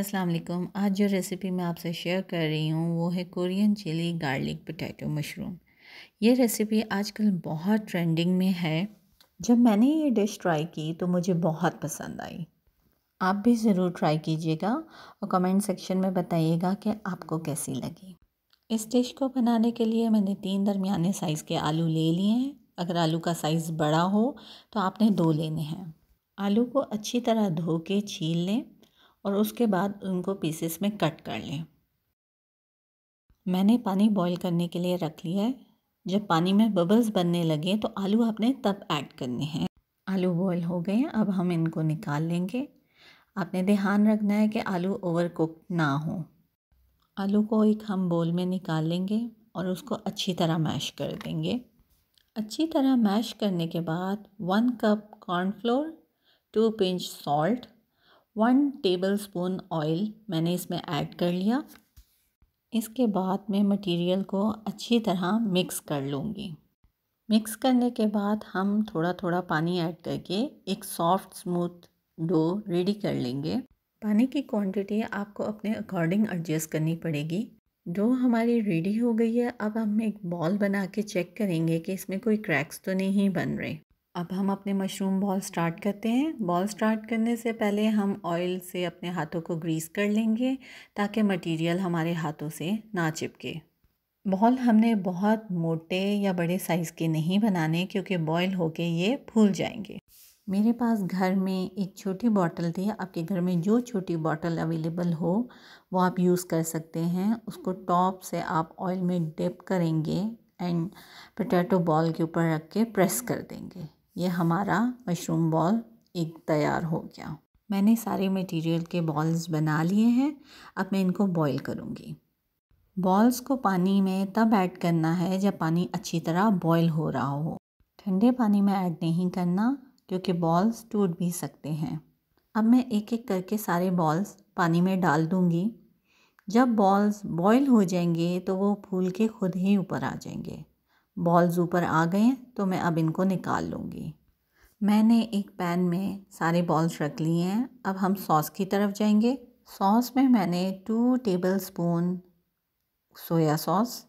अस्सलाम वालेकुम आज जो रेसिपी मैं आपसे शेयर कर रही हूँ वो है Korean chilli garlic potato mushroom ये रेसिपी आजकल बहुत ट्रेंडिंग में है जब मैंने ये डिश ट्राई की तो मुझे बहुत पसंद आई आप भी ज़रूर ट्राई कीजिएगा और कमेंट सेक्शन में बताइएगा कि आपको कैसी लगी इस डिश को बनाने के लिए मैंने तीन दरमियाने साइज़ के आलू ले लिए हैं अगर आलू का साइज़ बड़ा हो तो आपने दो लेने हैं आलू को अच्छी तरह धो के छील लें और उसके बाद उनको पीसेस में कट कर लें मैंने पानी बॉईल करने के लिए रख लिया है जब पानी में बबल्स बनने लगे तो आलू आपने तब ऐड करने हैं आलू बॉईल हो गए हैं अब हम इनको निकाल लेंगे आपने ध्यान रखना है कि आलू ओवर कुक ना हो आलू को एक हम बोल में निकाल लेंगे और उसको अच्छी तरह मैश कर देंगे अच्छी तरह मैश करने के बाद one cup cornflour two pinch salt one tablespoon oil मैंने इसमें ऐड कर लिया इसके बाद मैं मटेरियल को अच्छी तरह मिक्स कर लूँगी मिक्स करने के बाद हम थोड़ा थोड़ा पानी ऐड करके एक सॉफ्ट स्मूथ डो रेडी कर लेंगे पानी की क्वांटिटी आपको अपने अकॉर्डिंग एडजस्ट करनी पड़ेगी डो हमारी रेडी हो गई है अब हम एक बॉल बना के चेक करेंगे कि इसमें कोई क्रैक्स तो नहीं बन रहे अब हम अपने मशरूम बॉल स्टार्ट करते हैं बॉल स्टार्ट करने से पहले हम ऑयल से अपने हाथों को ग्रीस कर लेंगे ताकि मटेरियल हमारे हाथों से ना चिपके बॉल हमने बहुत मोटे या बड़े साइज़ के नहीं बनाने क्योंकि बॉयल होके ये फूल जाएंगे मेरे पास घर में एक छोटी बॉटल थी आपके घर में जो छोटी बॉटल अवेलेबल हो वो आप यूज़ कर सकते हैं उसको टॉप से आप ऑयल में डिप करेंगे एंड पोटैटो बॉल के ऊपर रख के प्रेस कर देंगे ये हमारा मशरूम बॉल एक तैयार हो गया मैंने सारे मटेरियल के बॉल्स बना लिए हैं अब मैं इनको बॉईल करूँगी बॉल्स को पानी में तब ऐड करना है जब पानी अच्छी तरह बॉईल हो रहा हो ठंडे पानी में ऐड नहीं करना क्योंकि बॉल्स टूट भी सकते हैं अब मैं एक एक करके सारे बॉल्स पानी में डाल दूँगी जब बॉल्स बॉईल हो जाएंगे तो वो फूल के खुद ही ऊपर आ जाएंगे बॉल्स ऊपर आ गए हैं तो मैं अब इनको निकाल लूँगी मैंने एक पैन में सारे बॉल्स रख लिए हैं अब हम सॉस की तरफ जाएंगे सॉस में मैंने two tablespoon soya sauce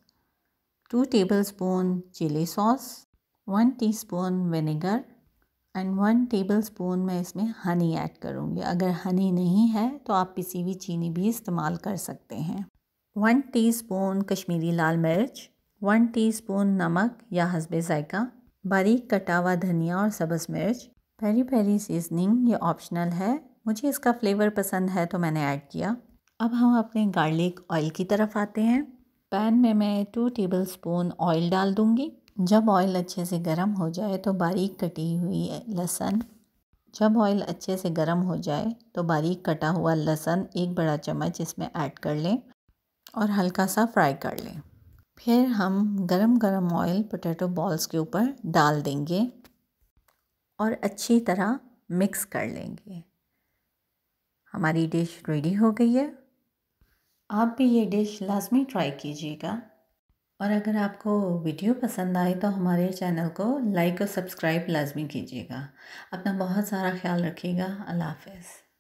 two tablespoon chilli sauce one teaspoon vinegar and one tablespoon मैं इसमें हनी ऐड करूँगी अगर हनी नहीं है तो आप किसी भी चीनी भी इस्तेमाल कर सकते हैं वन टी स्पून कश्मीरी लाल मिर्च वन टीस्पून नमक या हसबे ज़ायका बारीक कटा हुआ धनिया और सब्ज़ मिर्च पेरी पेरी सीजनिंग ये ऑप्शनल है मुझे इसका फ्लेवर पसंद है तो मैंने ऐड किया अब हम अपने गार्लिक ऑयल की तरफ आते हैं पैन में मैं टू टेबल स्पून ऑयल डाल दूँगी जब ऑयल अच्छे से गर्म हो जाए तो बारीक कटी हुई लहसुन जब ऑयल अच्छे से गर्म हो जाए तो बारीक कटा हुआ लहसुन एक बड़ा चम्मच इसमें ऐड कर लें और हल्का सा फ्राई कर लें फिर हम गरम गरम ऑयल पोटैटो बॉल्स के ऊपर डाल देंगे और अच्छी तरह मिक्स कर लेंगे हमारी डिश रेडी हो गई है आप भी ये डिश लाजमी ट्राई कीजिएगा और अगर आपको वीडियो पसंद आए तो हमारे चैनल को लाइक और सब्सक्राइब लाजमी कीजिएगा अपना बहुत सारा ख्याल रखिएगा अल्लाह हाफ